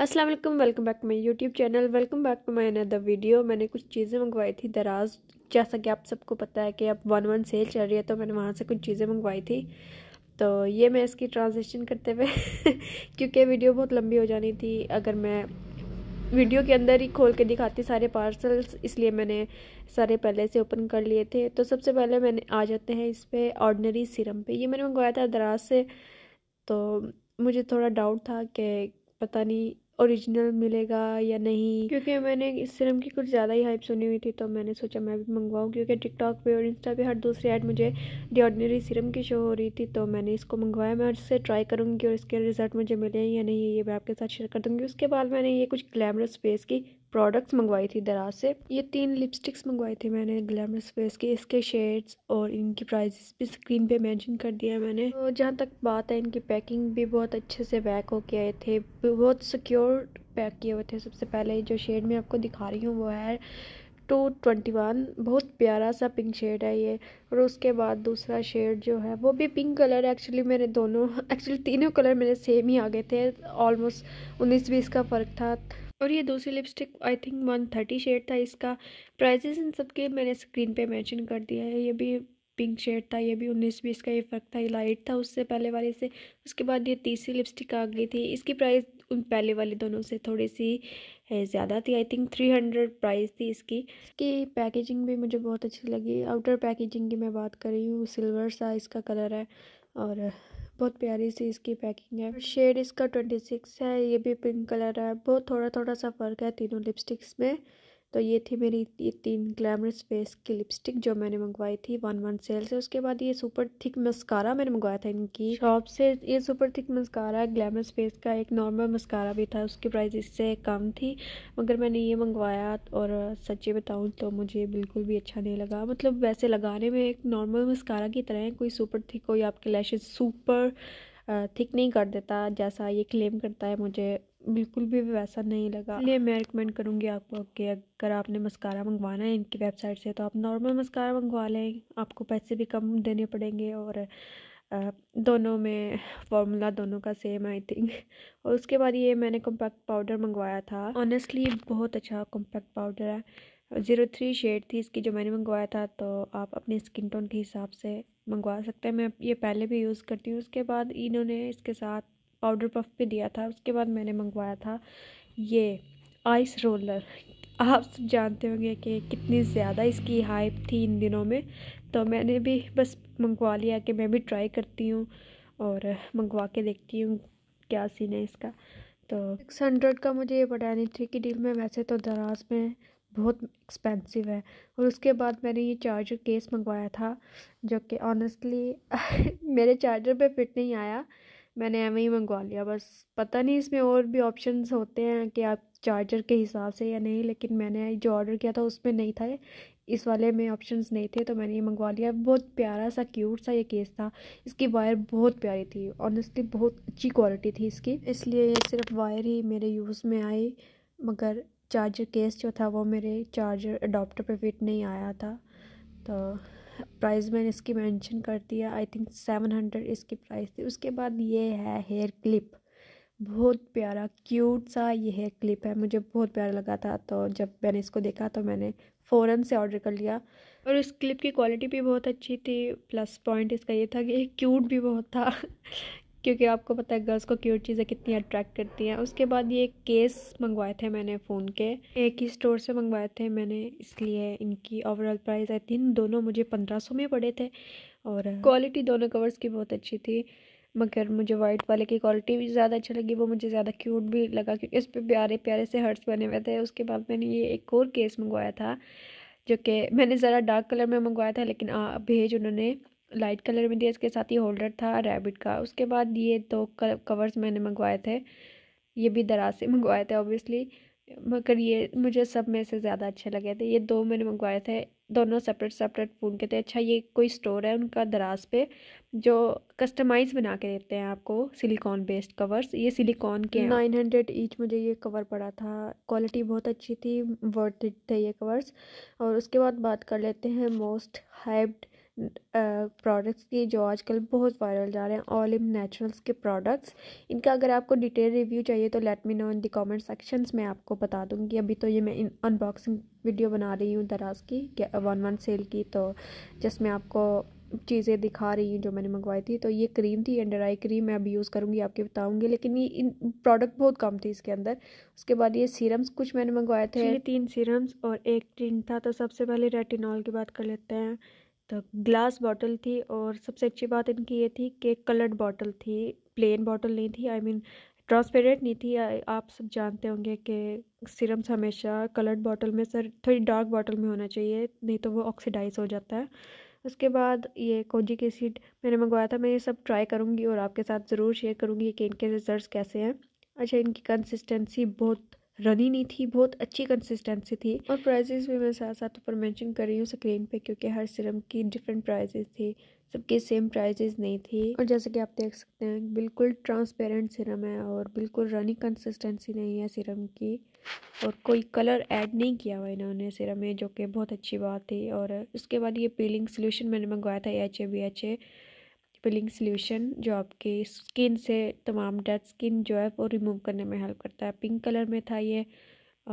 Aslam welcome back to my YouTube channel welcome back to my another video मैंने कुछ चीज़ें मंगवाई थी दराज जैसा कि आप सबको पता है कि अब वन वन सेल चल रही है तो मैंने वहाँ से कुछ चीज़ें मंगवाई थी तो ये मैं इसकी ट्रांजेक्शन करते हुए क्योंकि वीडियो बहुत लंबी हो जानी थी अगर मैं वीडियो के अंदर ही खोल के दिखाती सारे पार्सल्स इसलिए मैंने सारे पहले से ओपन कर लिए थे तो सबसे पहले मैंने आ जाते हैं इस पर ऑर्डनरी सिरम पर ये मैंने मंगवाया था दराज से तो मुझे थोड़ा डाउट था कि पता नहीं ओरिजिनल मिलेगा या नहीं क्योंकि मैंने इस सिरम की कुछ ज़्यादा ही हाइप सुनी हुई थी तो मैंने सोचा मैं भी मंगवाऊँ क्योंकि टिकटॉक पे और इंस्टा पे हर दूसरी ऐड मुझे दी ऑर्डनरी सिरम की शो हो रही थी तो मैंने इसको मंगवाया मैं इससे ट्राई करूँगी और इसके रिज़ल्ट मुझे मिले या नहीं ये मैं आपके साथ शेयर कर दूँगी उसके बाद मैंने ये कुछ ग्लैमरस फेस की प्रोडक्ट्स मंगवाई थी दराज से ये तीन लिपस्टिक्स मंगवाई थी मैंने ग्लैमरस फेस के इसके शेड्स और इनकी प्राइसेस भी स्क्रीन पे मेंशन कर दिया मैंने तो जहाँ तक बात है इनकी पैकिंग भी बहुत अच्छे से पैक होके आए थे बहुत सिक्योर पैक किए हुए थे सबसे पहले जो शेड मैं आपको दिखा रही हूँ वो है टू ट्वेंटी वन बहुत प्यारा सा पिंक शेड है ये और उसके बाद दूसरा शेड जो है वो भी पिंक कलर है एक्चुअली मेरे दोनों एक्चुअली तीनों कलर मेरे सेम ही आ गए थे ऑलमोस्ट उन्नीस बीस का फ़र्क था और ये दूसरी lipstick I think one thirty shade था इसका प्राइजेस इन सब के मैंने स्क्रीन पे मेंशन कर दिया है ये भी पिंक शेड था ये भी उन्नीस बीस का ये फ़र्क था ये लाइट था उससे पहले वाले से उसके बाद ये तीसरी लिपस्टिक आ गई थी इसकी प्राइस उन पहले वाले दोनों से थोड़ी सी ज़्यादा थी I think three hundred price थी इसकी इसकी पैकेजिंग भी मुझे बहुत अच्छी लगी आउटर पैकेजिंग की मैं बात कर रही हूँ सिल्वर सा इसका कलर है और बहुत प्यारी सी इसकी पैकिंग है शेड इसका ट्वेंटी सिक्स है ये भी पिंक कलर है बहुत थोड़ा थोड़ा सा फर्क है तीनों लिपस्टिक्स में तो ये थी मेरी ये तीन ग्लैमरस फेस की लिपस्टिक जो मैंने मंगवाई थी वन वन सेल से उसके बाद ये सुपर थिक मस्कारा मैंने मंगवाया था इनकी शॉप से ये super thick mascara glamorous face का एक नॉर्मल मस्कारा भी था उसकी प्राइस इससे कम थी मगर मैंने ये मंगवाया और सच्चे बताऊँ तो मुझे बिल्कुल भी अच्छा नहीं लगा मतलब वैसे लगाने में एक नॉर्मल मस्कारा की तरह है कोई सुपर थिक हो या आपके लैशेज सुपर थिक नहीं कर देता जैसा ये क्लेम करता है मुझे बिल्कुल भी वैसा नहीं लगा इसलिए मैं रिकमेंड करूँगी आपको कि अगर आपने मस्कारा मंगवाना है इनकी वेबसाइट से तो आप नॉर्मल मस्कारा मंगवा लें आपको पैसे भी कम देने पड़ेंगे और दोनों में फॉर्मूला दोनों का सेम आई थिंक और उसके बाद ये मैंने कॉम्पैक्ट पाउडर मंगवाया था ऑनेस्टली बहुत अच्छा कॉम्पैक्ट पाउडर है ज़ीरो थ्री शेड थी इसकी जो मैंने मंगवाया था तो आप अपने स्किन टोन के हिसाब से मंगवा सकते हैं मैं ये पहले भी यूज़ करती हूँ उसके बाद इन्होंने इसके साथ पाउडर पफ पे दिया था उसके बाद मैंने मंगवाया था ये आइस रोलर आप सब जानते होंगे कि कितनी ज़्यादा इसकी हाइप थी इन दिनों में तो मैंने भी बस मंगवा लिया कि मैं भी ट्राई करती हूँ और मंगवा के देखती हूँ क्या सीन है इसका तो सिक्स हंड्रेड का मुझे ये पता नहीं थी कि डील में वैसे तो दराज में बहुत एक्सपेंसिव है और उसके बाद मैंने ये चार्जर केस मंगवाया था जो कि ऑनेस्टली मेरे चार्जर पे फिट नहीं आया मैंने एम ही मंगवा लिया बस पता नहीं इसमें और भी ऑप्शंस होते हैं कि आप चार्जर के हिसाब से या नहीं लेकिन मैंने जो ऑर्डर किया था उसमें नहीं था इस वाले में ऑप्शंस नहीं थे तो मैंने ये मंगवा लिया बहुत प्यारा सा क्यूट सा ये केस था इसकी वायर बहुत प्यारी थी ऑनेस्टली बहुत अच्छी क्वालिटी थी इसकी इसलिए ये सिर्फ वायर ही मेरे यूज़ में आई मगर चार्जर केस जो था वो मेरे चार्जर अडोप्टर पर फिट नहीं आया था तो प्राइस मैंने इसकी मेंशन कर दिया आई थिंक सेवन हंड्रेड इसकी प्राइस थी उसके बाद ये है हेयर क्लिप बहुत प्यारा क्यूट सा ये हेयर क्लिप है मुझे बहुत प्यारा लगा था तो जब मैंने इसको देखा तो मैंने फ़ौर से ऑर्डर कर लिया और इस क्लिप की क्वालिटी भी बहुत अच्छी थी प्लस पॉइंट इसका ये था कि क्यूट भी बहुत था क्योंकि आपको पता है गर्ल्स को क्यूट चीज़ें कितनी अट्रैक्ट करती हैं उसके बाद ये केस मंगवाए थे मैंने फ़ोन के एक ही स्टोर से मंगवाए थे मैंने इसलिए इनकी ओवरऑल प्राइस आई थी दोनों मुझे पंद्रह सौ में पड़े थे और क्वालिटी दोनों कवर्स की बहुत अच्छी थी मगर मुझे वाइट वाले की क्वालिटी भी ज़्यादा अच्छी लगी वो मुझे ज़्यादा क्यूट भी लगा क्योंकि इस पर प्यारे प्यारे से हर्ट्स बने हुए थे उसके बाद मैंने ये एक और केस मंगवाया था जो कि मैंने ज़रा डार्क कलर में मंगवाया था लेकिन हाँ, भेज उन्होंने लाइट कलर में दिया इसके साथ ही होल्डर था रैबिट का उसके बाद ये दो कवर्स मैंने मंगवाए थे ये भी दराज से मंगवाए थे ऑब्वियसली मगर ये मुझे सब में से ज़्यादा अच्छे लगे थे ये दो मैंने मंगवाए थे दोनों सेपरेट सेपरेट फ़ोन के थे अच्छा ये कोई स्टोर है उनका दराज पे जो कस्टमाइज़ बना के देते हैं आपको सिलिकॉन बेस्ड कवर्स ये सिलिकॉन के नाइन हंड्रेड ईच मुझे ये कवर पड़ा था क्वालिटी बहुत अच्छी थी वर्थ थे ये कवर्स और उसके बाद बात कर लेते हैं मोस्ट हाइप्ड प्रोडक्ट्स की जो आजकल बहुत वायरल जा रहे हैं ऑल इन नेचुरल्स के प्रोडक्ट्स इनका अगर आपको डिटेल रिव्यू चाहिए तो let me know in the comment sections मैं आपको बता दूंगी अभी तो ये मैं अनबॉक्सिंग वीडियो बना रही हूँ दराज की वन वन सेल की तो जस्ट मैं आपको चीज़ें दिखा रही हूँ जो मैंने मंगवाई थी तो ये क्रीम थी अंडर आई क्रीम मैं अभी यूज़ करूँगी आपके बताऊँगी लेकिन ये इन प्रोडक्ट बहुत कम थी इसके अंदर उसके बाद ये सीरम्स कुछ मैंने मंगवाए थे तीन सीरम्स और एक टिन था तो सबसे पहले रेटिनॉल की बात कर लेते हैं तो ग्लास बॉटल थी और सबसे अच्छी बात इनकी ये थी कि कलर्ड बॉटल थी प्लेन बॉटल नहीं थी आई मीन ट्रांसपेरेंट नहीं थी आप सब जानते होंगे कि सिरम्स हमेशा कलर्ड बॉटल में सर थोड़ी डार्क बॉटल में होना चाहिए नहीं तो वो ऑक्सीडाइज हो जाता है उसके बाद ये कोजिक एसिड मैंने मंगवाया था मैं ये सब ट्राई करूँगी और आपके साथ ज़रूर शेयर करूँगी कि इनके रिज़ल्ट कैसे हैं अच्छा इनकी कंसिस्टेंसी बहुत रनी नहीं थी बहुत अच्छी कंसिस्टेंसी थी और प्राइजेस भी मैं साथ साथ ऊपर मैंशन कर रही हूँ स्क्रीन पे क्योंकि हर सिरम की डिफरेंट प्राइजेस थी सबके सेम प्राइजेस नहीं थी और जैसे कि आप देख सकते हैं बिल्कुल ट्रांसपेरेंट सिरम है और बिल्कुल रनी कंसिस्टेंसी नहीं है सिरम की और कोई कलर ऐड नहीं किया हुआ इन्होंने सिरम में जो कि बहुत अच्छी बात थी और उसके बाद ये पीलिंग सोल्यूशन मैंने मंगवाया था H A B H A peeling solution जो आपके स्किन से तमाम डेड स्किन जो है वो रिमूव करने में हेल्प करता है पिंक कलर में था ये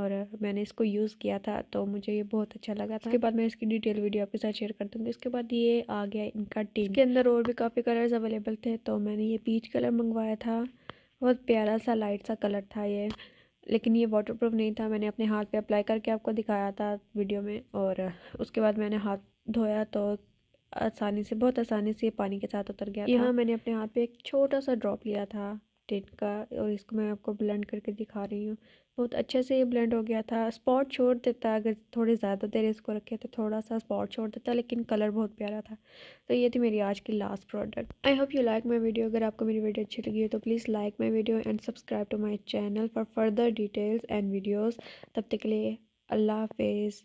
और मैंने इसको यूज़ किया था तो मुझे ये बहुत अच्छा लगा था उसके बाद मैं इसकी डिटेल वीडियो आपके साथ शेयर कर दूँगी इसके बाद ये आ गया इनका टीम इसके अंदर और भी काफ़ी कलर्स अवेलेबल थे तो मैंने ये पीच कलर मंगवाया था बहुत प्यारा सा लाइट सा कलर था ये लेकिन ये वाटर प्रूफ नहीं था मैंने अपने हाथ पे अप्लाई करके आपको दिखाया था वीडियो में और उसके बाद मैंने हाथ धोया तो आसानी से बहुत आसानी से पानी के साथ उतर गया यहाँ मैंने अपने हाथ पे एक छोटा सा ड्रॉप लिया था टिन का और इसको मैं आपको ब्लेंड करके दिखा रही हूँ बहुत अच्छे से ये ब्लेंड हो गया था स्पॉट छोड़ देता अगर थोड़े ज़्यादा देर इसको रखे तो थोड़ा सा स्पॉट छोड़ देता लेकिन कलर बहुत प्यारा था तो ये थी मेरी आज की last product I hope you like my video अगर आपको मेरी वीडियो अच्छी लगी हो तो please like my video and subscribe to my channel for further details and videos तब तक के लिए अल्लाह हाफिज़